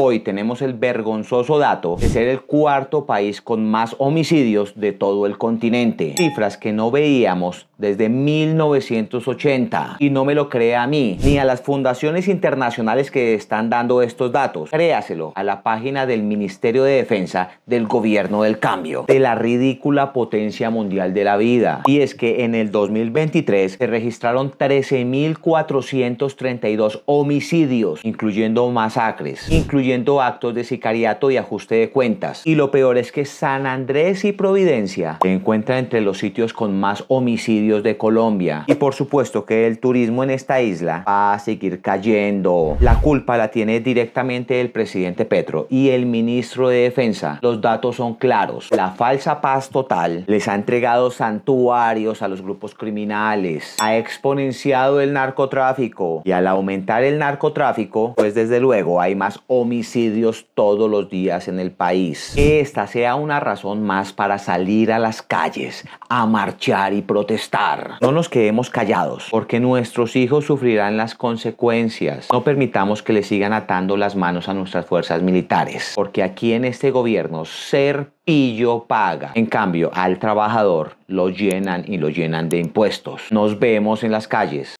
hoy tenemos el vergonzoso dato de ser el cuarto país con más homicidios de todo el continente, cifras que no veíamos desde 1980. Y no me lo cree a mí, ni a las fundaciones internacionales que están dando estos datos. Créaselo a la página del Ministerio de Defensa del Gobierno del Cambio, de la ridícula potencia mundial de la vida. Y es que en el 2023 se registraron 13.432 homicidios, incluyendo masacres, incluyendo actos de sicariato y ajuste de cuentas. Y lo peor es que San Andrés y Providencia se encuentran entre los sitios con más homicidios de Colombia. Y por supuesto que el turismo en esta isla va a seguir cayendo. La culpa la tiene directamente el presidente Petro y el ministro de Defensa. Los datos son claros. La falsa paz total les ha entregado santuarios a los grupos criminales, ha exponenciado el narcotráfico y al aumentar el narcotráfico, pues desde luego hay más homicidios todos los días en el país. esta sea una razón más para salir a las calles, a marchar y protestar no nos quedemos callados, porque nuestros hijos sufrirán las consecuencias. No permitamos que le sigan atando las manos a nuestras fuerzas militares, porque aquí en este gobierno ser pillo paga. En cambio, al trabajador lo llenan y lo llenan de impuestos. Nos vemos en las calles.